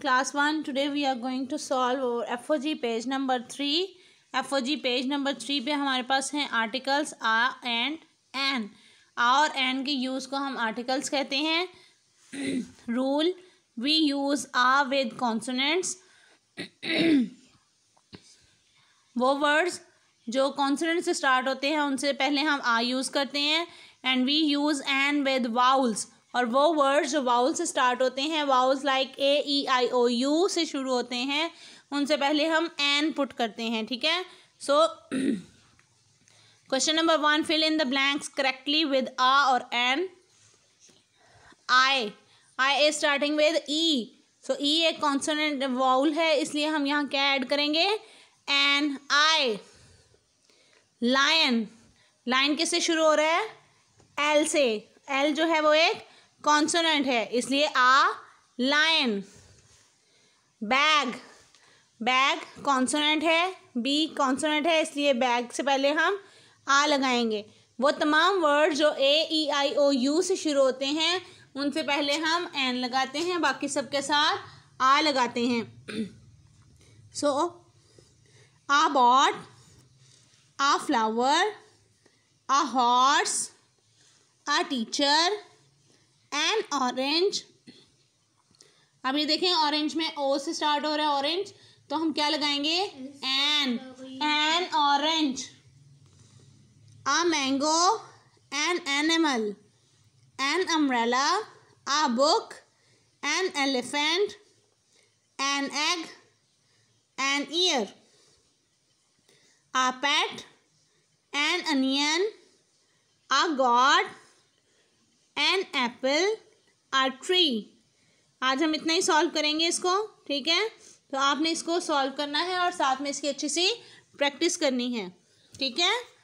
class one class 1 today we are F O G page number three F O G page number three पे हमारे पास हैं articles a and an are an के use को हम articles कहते हैं rule we use a with consonants वो वर्ड्स जो कॉन्सोनेंट से स्टार्ट होते हैं उनसे पहले हम आ यूज़ करते हैं and we use an with vowels और वो वर्ड्स जो वाउल से स्टार्ट होते हैं vowels like A E I O U से शुरू होते हैं उनसे पहले हम एन पुट करते हैं ठीक है so question number one fill in the blanks correctly with a और an I I a starting with E so E एक कॉन्सोनेंट वाउल है इसलिए हम यहाँ क्या ऐड करेंगे एन आई लाइन लाइन किससे शुरू हो रहा है एल से एल जो है वो एक कॉन्सोनेंट है इसलिए a line bag bag consonant है बी कॉन्सोनेंट है इसलिए बैग से पहले हम आ लगाएंगे वो तमाम वर्ड जो ए ई आई ओ यू से शुरू होते हैं उनसे पहले हम एन लगाते हैं बाकी सबके साथ आ लगाते हैं so a boat a flower a horse a teacher an orange अब ये देखें ऑरेंज में ओ से स्टार्ट हो रहा है ऑरेंज तो हम क्या लगाएंगे an an orange a mango an animal an umbrella a book an elephant an egg an ear a pat an onion a god an apple are tree आज हम इतना ही सॉल्व करेंगे इसको ठीक है तो आपने इसको सॉल्व करना है और साथ में इसकी अच्छी सी प्रैक्टिस करनी है ठीक है